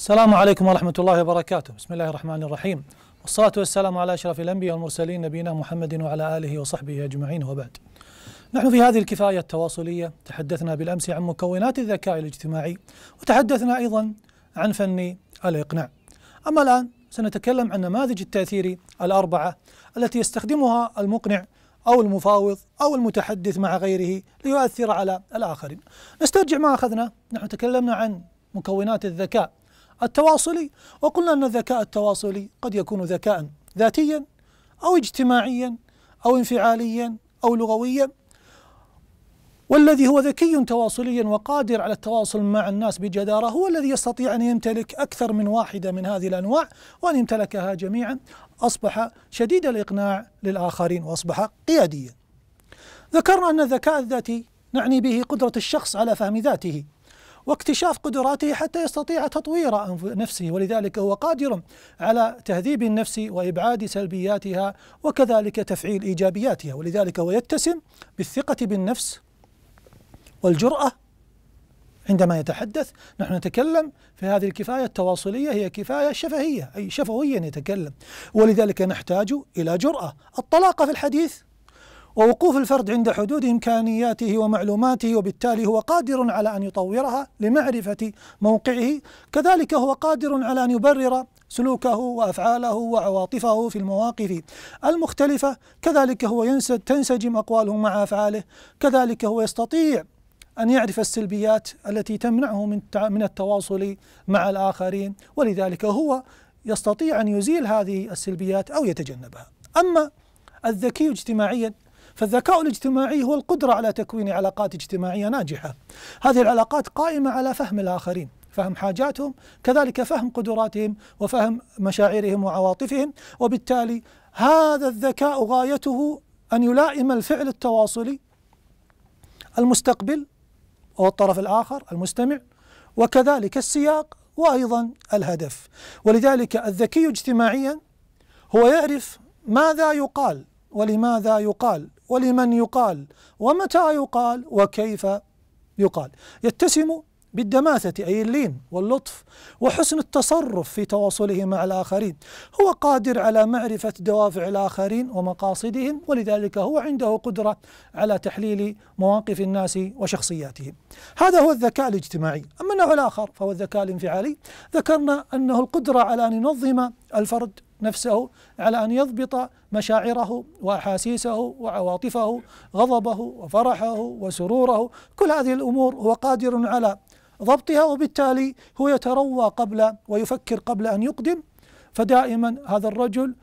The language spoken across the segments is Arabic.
السلام عليكم ورحمة الله وبركاته بسم الله الرحمن الرحيم والصلاة والسلام على أشرف الأنبياء والمرسلين نبينا محمد وعلى آله وصحبه أجمعين وبعد نحن في هذه الكفاية التواصلية تحدثنا بالأمس عن مكونات الذكاء الاجتماعي وتحدثنا أيضا عن فن الإقناع أما الآن سنتكلم عن نماذج التأثير الأربعة التي يستخدمها المقنع أو المفاوض أو المتحدث مع غيره ليؤثر على الآخرين نسترجع ما أخذنا نحن تكلمنا عن مكونات الذكاء التواصلي وقلنا أن الذكاء التواصلي قد يكون ذكاء ذاتيا أو اجتماعيا أو انفعاليا أو لغويا والذي هو ذكي تواصليا وقادر على التواصل مع الناس بجدارة هو الذي يستطيع أن يمتلك أكثر من واحدة من هذه الأنواع وأن يمتلكها جميعا أصبح شديد الإقناع للآخرين وأصبح قياديا ذكرنا أن الذكاء الذاتي نعني به قدرة الشخص على فهم ذاته واكتشاف قدراته حتى يستطيع تطوير نفسه ولذلك هو قادر على تهذيب النفس وإبعاد سلبياتها وكذلك تفعيل إيجابياتها ولذلك هو يتسم بالثقة بالنفس والجرأة عندما يتحدث نحن نتكلم في هذه الكفاية التواصلية هي كفاية شفهية أي شفويا يتكلم ولذلك نحتاج إلى جرأة الطلاقة في الحديث ووقوف الفرد عند حدود إمكانياته ومعلوماته وبالتالي هو قادر على أن يطورها لمعرفة موقعه كذلك هو قادر على أن يبرر سلوكه وافعاله وعواطفه في المواقف المختلفه كذلك هو تنسجم اقواله مع افعاله كذلك هو يستطيع ان يعرف السلبيات التي تمنعه من التواصل مع الاخرين ولذلك هو يستطيع ان يزيل هذه السلبيات او يتجنبها اما الذكي اجتماعيا فالذكاء الاجتماعي هو القدرة على تكوين علاقات اجتماعية ناجحة هذه العلاقات قائمة على فهم الآخرين فهم حاجاتهم كذلك فهم قدراتهم وفهم مشاعرهم وعواطفهم وبالتالي هذا الذكاء غايته أن يلائم الفعل التواصلي المستقبل أو الطرف الآخر المستمع وكذلك السياق وأيضا الهدف ولذلك الذكي اجتماعيا هو يعرف ماذا يقال ولماذا يقال ولمن يقال ومتى يقال وكيف يقال يتسم بالدماثة أي اللين واللطف وحسن التصرف في تواصله مع الآخرين هو قادر على معرفة دوافع الآخرين ومقاصدهم ولذلك هو عنده قدرة على تحليل مواقف الناس وشخصياتهم هذا هو الذكاء الاجتماعي أما النوع الآخر فهو الذكاء الانفعالي ذكرنا أنه القدرة على أن ينظم الفرد نفسه على أن يضبط مشاعره وأحاسيسه وعواطفه غضبه وفرحه وسروره كل هذه الأمور هو قادر على ضبطها وبالتالي هو يتروى قبل ويفكر قبل أن يقدم فدائما هذا الرجل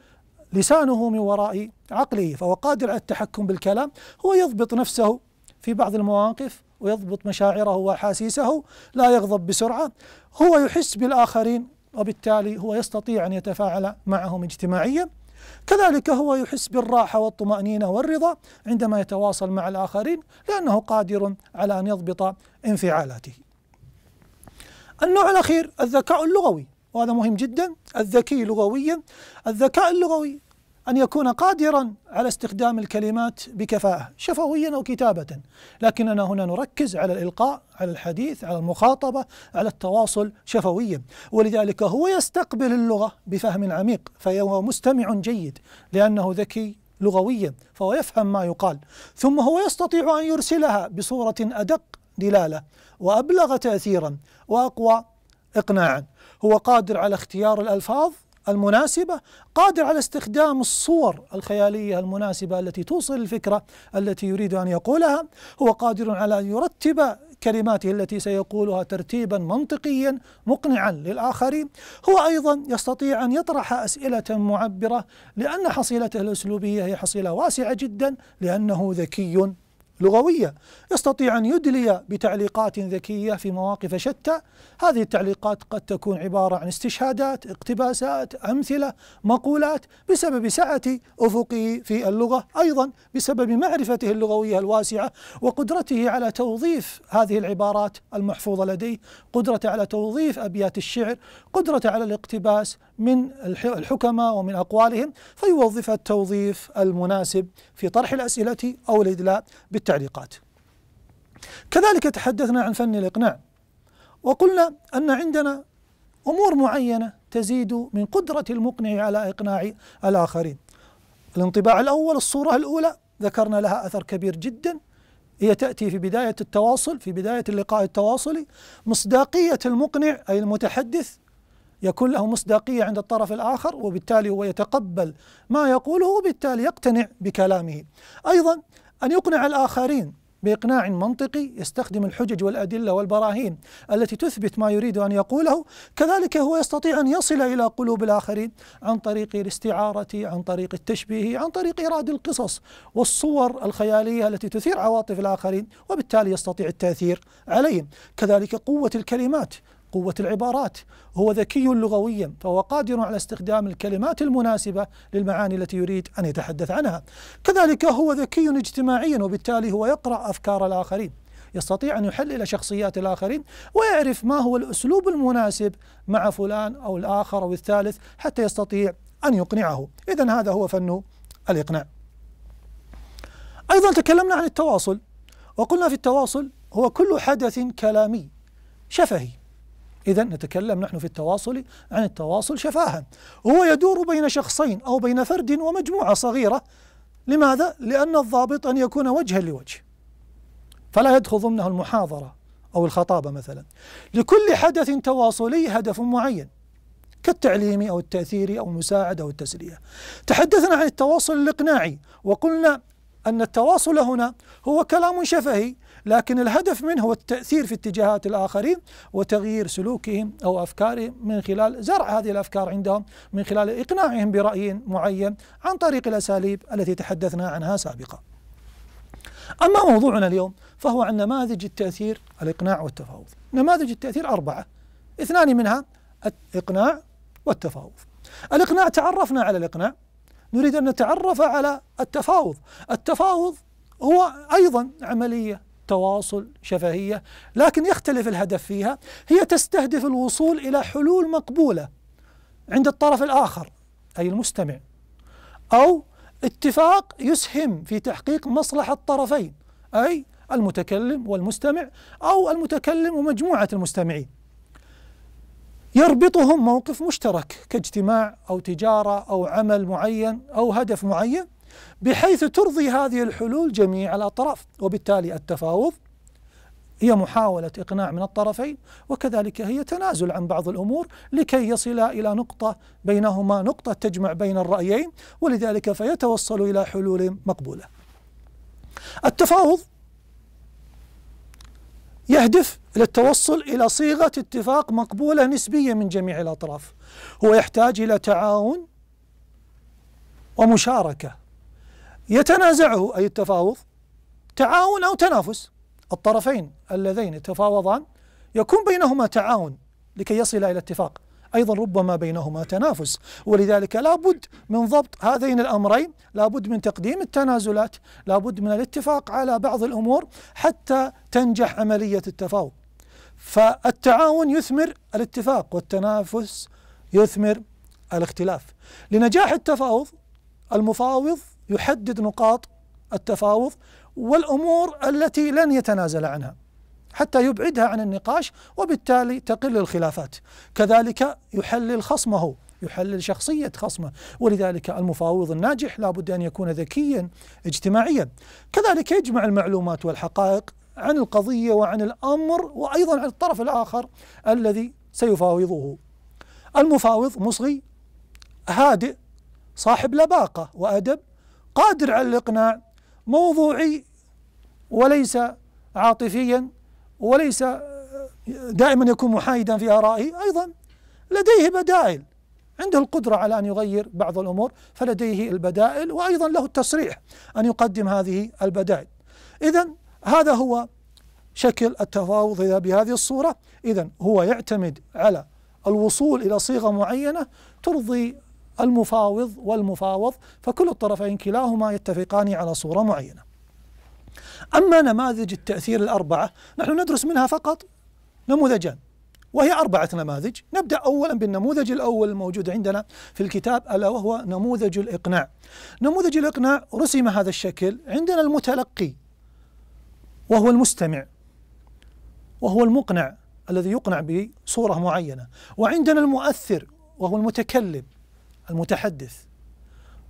لسانه من وراء عقله فهو قادر على التحكم بالكلام هو يضبط نفسه في بعض المواقف ويضبط مشاعره واحاسيسه لا يغضب بسرعه هو يحس بالاخرين وبالتالي هو يستطيع أن يتفاعل معهم اجتماعيا كذلك هو يحس بالراحة والطمأنينة والرضا عندما يتواصل مع الآخرين لأنه قادر على أن يضبط انفعالاته النوع الأخير الذكاء اللغوي وهذا مهم جدا الذكي لغويا الذكاء اللغوي أن يكون قادرا على استخدام الكلمات بكفاءة شفويا أو كتابة لكننا هنا نركز على الإلقاء على الحديث على المخاطبة على التواصل شفويا ولذلك هو يستقبل اللغة بفهم عميق فهو مستمع جيد لأنه ذكي لغويا فهو يفهم ما يقال ثم هو يستطيع أن يرسلها بصورة أدق دلالة وأبلغ تأثيرا وأقوى إقناعا هو قادر على اختيار الألفاظ المناسبة قادر على استخدام الصور الخيالية المناسبة التي توصل الفكرة التي يريد أن يقولها هو قادر على أن يرتب كلماته التي سيقولها ترتيبا منطقيا مقنعا للآخرين هو أيضا يستطيع أن يطرح أسئلة معبرة لأن حصيلته الأسلوبية هي حصيلة واسعة جدا لأنه ذكي لغوية يستطيع أن يدلي بتعليقات ذكية في مواقف شتى هذه التعليقات قد تكون عبارة عن استشهادات اقتباسات أمثلة مقولات بسبب سعة أفقه في اللغة أيضا بسبب معرفته اللغوية الواسعة وقدرته على توظيف هذه العبارات المحفوظة لديه قدرته على توظيف أبيات الشعر قدرته على الاقتباس من الحكماء ومن أقوالهم فيوظف التوظيف المناسب في طرح الأسئلة أو الإدلاء التعليقات كذلك تحدثنا عن فن الإقناع وقلنا أن عندنا أمور معينة تزيد من قدرة المقنع على إقناع الآخرين الانطباع الأول الصورة الأولى ذكرنا لها أثر كبير جدا هي تأتي في بداية التواصل في بداية اللقاء التواصلي مصداقية المقنع أي المتحدث يكون له مصداقية عند الطرف الآخر وبالتالي هو يتقبل ما يقوله وبالتالي يقتنع بكلامه أيضا أن يقنع الآخرين بإقناع منطقي يستخدم الحجج والأدلة والبراهين التي تثبت ما يريد أن يقوله كذلك هو يستطيع أن يصل إلى قلوب الآخرين عن طريق الاستعارة عن طريق التشبيه عن طريق إيراد القصص والصور الخيالية التي تثير عواطف الآخرين وبالتالي يستطيع التأثير عليهم كذلك قوة الكلمات قوة العبارات هو ذكي لغويا فهو قادر على استخدام الكلمات المناسبة للمعاني التي يريد أن يتحدث عنها كذلك هو ذكي اجتماعيا وبالتالي هو يقرأ أفكار الآخرين يستطيع أن يحلل شخصيات الآخرين ويعرف ما هو الأسلوب المناسب مع فلان أو الآخر أو الثالث حتى يستطيع أن يقنعه إذا هذا هو فن الإقناع أيضا تكلمنا عن التواصل وقلنا في التواصل هو كل حدث كلامي شفهي إذا نتكلم نحن في التواصل عن التواصل شفاها هو يدور بين شخصين أو بين فرد ومجموعة صغيرة لماذا؟ لأن الضابط أن يكون وجها لوجه فلا يدخل ضمنه المحاضرة أو الخطابة مثلا لكل حدث تواصلي هدف معين كالتعليم أو التأثير أو المساعدة أو التسلية تحدثنا عن التواصل الإقناعي وقلنا أن التواصل هنا هو كلام شفهي لكن الهدف منه هو التأثير في اتجاهات الآخرين وتغيير سلوكهم أو أفكارهم من خلال زرع هذه الأفكار عندهم من خلال إقناعهم برأي معين عن طريق الأساليب التي تحدثنا عنها سابقا أما موضوعنا اليوم فهو عن نماذج التأثير الإقناع والتفاوض نماذج التأثير أربعة اثنان منها الإقناع والتفاوض الإقناع تعرفنا على الإقناع نريد أن نتعرف على التفاوض التفاوض هو أيضا عملية تواصل شفهية لكن يختلف الهدف فيها هي تستهدف الوصول إلى حلول مقبولة عند الطرف الآخر أي المستمع أو اتفاق يسهم في تحقيق مصلحة الطرفين أي المتكلم والمستمع أو المتكلم ومجموعة المستمعين يربطهم موقف مشترك كاجتماع أو تجارة أو عمل معين أو هدف معين بحيث ترضي هذه الحلول جميع الأطراف وبالتالي التفاوض هي محاولة إقناع من الطرفين وكذلك هي تنازل عن بعض الأمور لكي يصل إلى نقطة بينهما نقطة تجمع بين الرأيين ولذلك فيتوصل إلى حلول مقبولة. التفاوض يهدف إلى التوصل إلى صيغة اتفاق مقبولة نسبيا من جميع الأطراف. هو يحتاج إلى تعاون ومشاركة يتنازعه أي التفاوض تعاون أو تنافس الطرفين اللذين يتفاوضان يكون بينهما تعاون لكي يصل إلى اتفاق أيضا ربما بينهما تنافس ولذلك لابد من ضبط هذين الأمرين لابد من تقديم التنازلات لابد من الاتفاق على بعض الأمور حتى تنجح عملية التفاوض فالتعاون يثمر الاتفاق والتنافس يثمر الاختلاف لنجاح التفاوض المفاوض يحدد نقاط التفاوض والامور التي لن يتنازل عنها حتى يبعدها عن النقاش وبالتالي تقل الخلافات كذلك يحلل خصمه يحلل شخصية خصمه ولذلك المفاوض الناجح لا بد أن يكون ذكيا اجتماعيا كذلك يجمع المعلومات والحقائق عن القضية وعن الأمر وأيضا عن الطرف الآخر الذي سيفاوضه المفاوض مصغي هادئ صاحب لباقة وأدب قادر على الإقناع موضوعي وليس عاطفيا وليس آه، دائما يكون محايدا في آرائه أيضا لديه بدائل عنده القدرة على أن يغير بعض الأمور فلديه البدائل وأيضا له التصريح أن يقدم هذه البدائل إذا هذا هو شكل التفاوض إذا بهذه الصورة إذا هو يعتمد على الوصول إلى صيغة معينة ترضي المفاوض والمفاوض فكل الطرفين كلاهما يتفقان على صورة معينة أما نماذج التأثير الأربعة نحن ندرس منها فقط نموذجان وهي أربعة نماذج نبدأ أولا بالنموذج الأول الموجود عندنا في الكتاب ألا وهو نموذج الإقناع نموذج الإقناع رسم هذا الشكل عندنا المتلقي وهو المستمع وهو المقنع الذي يقنع بصورة معينة وعندنا المؤثر وهو المتكلم المتحدث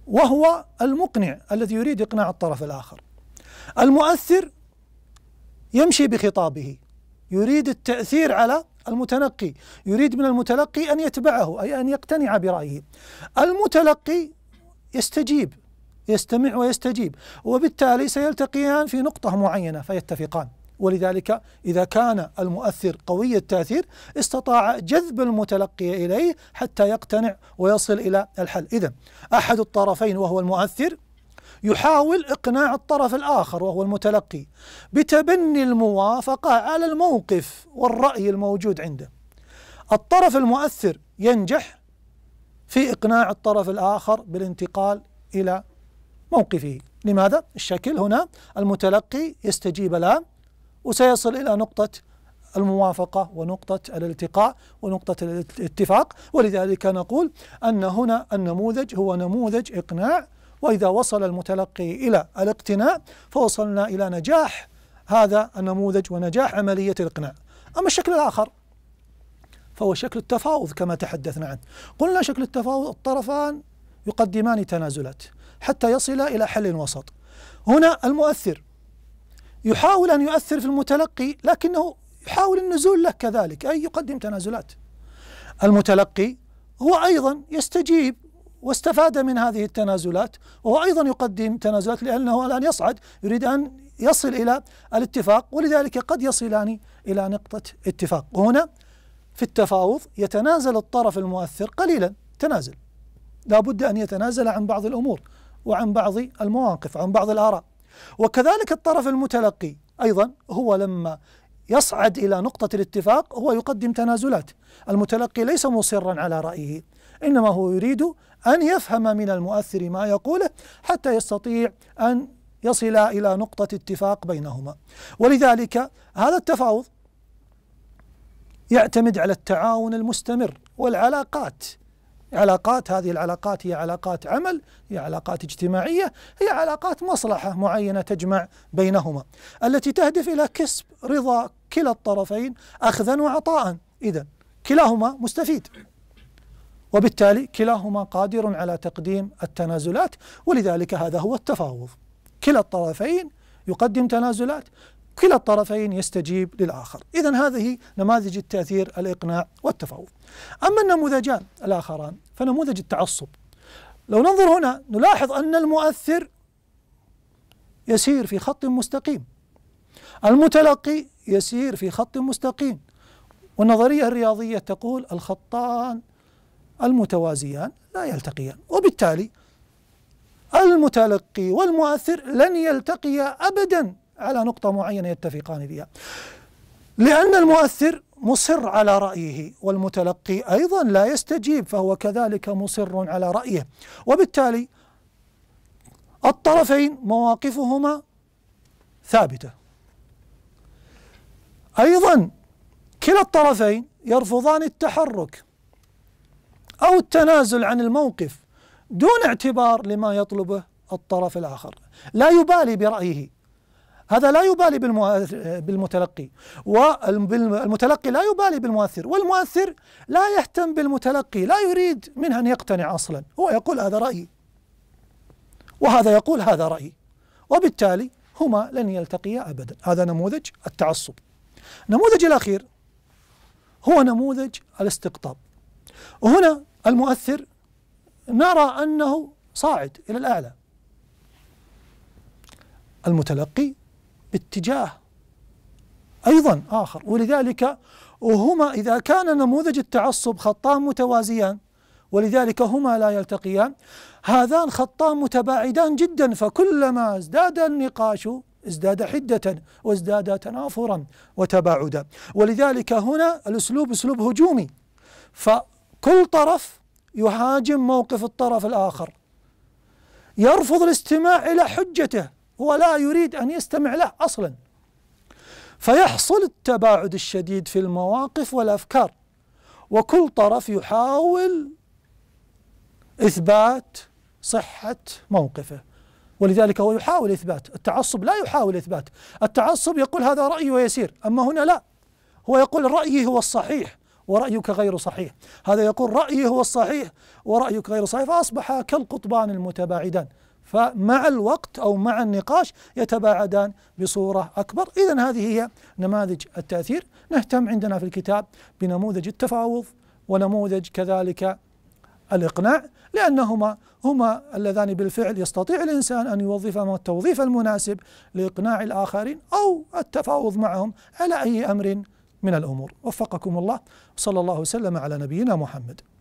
وهو المقنع الذي يريد إقناع الطرف الآخر المؤثر يمشي بخطابه يريد التأثير على المتنقي يريد من المتلقي أن يتبعه أي أن يقتنع برأيه المتلقي يستجيب يستمع ويستجيب وبالتالي سيلتقيان في نقطة معينة فيتفقان ولذلك إذا كان المؤثر قوي التأثير استطاع جذب المتلقي إليه حتى يقتنع ويصل إلى الحل إذا أحد الطرفين وهو المؤثر يحاول إقناع الطرف الآخر وهو المتلقي بتبني الموافقة على الموقف والرأي الموجود عنده الطرف المؤثر ينجح في إقناع الطرف الآخر بالانتقال إلى موقفه لماذا؟ الشكل هنا المتلقي يستجيب له وسيصل إلى نقطة الموافقة ونقطة الالتقاء ونقطة الاتفاق ولذلك نقول أن هنا النموذج هو نموذج إقناع وإذا وصل المتلقي إلى الاقتناع فوصلنا إلى نجاح هذا النموذج ونجاح عملية الإقناع أما الشكل الآخر فهو شكل التفاوض كما تحدثنا عنه قلنا شكل التفاوض الطرفان يقدمان تنازلات حتى يصل إلى حل وسط هنا المؤثر يحاول أن يؤثر في المتلقي لكنه يحاول النزول له كذلك أي يقدم تنازلات المتلقي هو أيضا يستجيب واستفاد من هذه التنازلات وهو أيضا يقدم تنازلات لأنه الآن يصعد يريد أن يصل إلى الاتفاق ولذلك قد يصلان إلى نقطة اتفاق وهنا في التفاوض يتنازل الطرف المؤثر قليلا تنازل لا بد أن يتنازل عن بعض الأمور وعن بعض المواقف عن بعض الآراء وكذلك الطرف المتلقي أيضا هو لما يصعد إلى نقطة الاتفاق هو يقدم تنازلات المتلقي ليس مصرا على رأيه إنما هو يريد أن يفهم من المؤثر ما يقوله حتى يستطيع أن يصل إلى نقطة اتفاق بينهما ولذلك هذا التفاوض يعتمد على التعاون المستمر والعلاقات علاقات هذه العلاقات هي علاقات عمل هي علاقات اجتماعية هي علاقات مصلحة معينة تجمع بينهما التي تهدف إلى كسب رضا كلا الطرفين أخذا وعطاء إذا كلاهما مستفيد وبالتالي كلاهما قادر على تقديم التنازلات ولذلك هذا هو التفاوض كلا الطرفين يقدم تنازلات كلا الطرفين يستجيب للآخر إذا هذه نماذج التأثير الإقناع والتفاوض أما النموذجان الآخران فنموذج التعصب لو ننظر هنا نلاحظ أن المؤثر يسير في خط مستقيم المتلقي يسير في خط مستقيم والنظرية الرياضية تقول الخطان المتوازيان لا يلتقيان وبالتالي المتلقي والمؤثر لن يلتقيا أبدا على نقطة معينة يتفقان فيها لأن المؤثر مصر على رأيه والمتلقي أيضا لا يستجيب فهو كذلك مصر على رأيه وبالتالي الطرفين مواقفهما ثابتة أيضا كلا الطرفين يرفضان التحرك أو التنازل عن الموقف دون اعتبار لما يطلبه الطرف الآخر لا يبالي برأيه هذا لا يبالي بالمتلقي والمتلقي لا يبالي بالمؤثر والمؤثر لا يهتم بالمتلقي لا يريد منه أن يقتنع أصلا هو يقول هذا رأيي وهذا يقول هذا رأيي وبالتالي هما لن يلتقيا أبدا هذا نموذج التعصب نموذج الأخير هو نموذج الاستقطاب وهنا المؤثر نرى أنه صاعد إلى الأعلى المتلقي اتجاه أيضا آخر ولذلك وهما إذا كان نموذج التعصب خطان متوازيان ولذلك هما لا يلتقيان هذان خطان متباعدان جدا فكلما ازداد النقاش ازداد حدة وازداد تنافرا وتباعدا ولذلك هنا الأسلوب أسلوب هجومي فكل طرف يهاجم موقف الطرف الآخر يرفض الاستماع إلى حجته هو لا يريد أن يستمع له أصلا فيحصل التباعد الشديد في المواقف والأفكار وكل طرف يحاول إثبات صحة موقفه ولذلك هو يحاول إثبات التعصب لا يحاول إثبات التعصب يقول هذا رأيي ويسير أما هنا لا هو يقول رأيي هو الصحيح ورأيك غير صحيح هذا يقول رأيي هو الصحيح ورأيك غير صحيح فأصبح كالقطبان المتباعدان فمع الوقت أو مع النقاش يتباعدان بصورة أكبر إذا هذه هي نماذج التأثير نهتم عندنا في الكتاب بنموذج التفاوض ونموذج كذلك الإقناع لأنهما هما اللذان بالفعل يستطيع الإنسان أن يوظفهما التوظيف المناسب لإقناع الآخرين أو التفاوض معهم على أي أمر من الأمور وفقكم الله صلى الله وسلم على نبينا محمد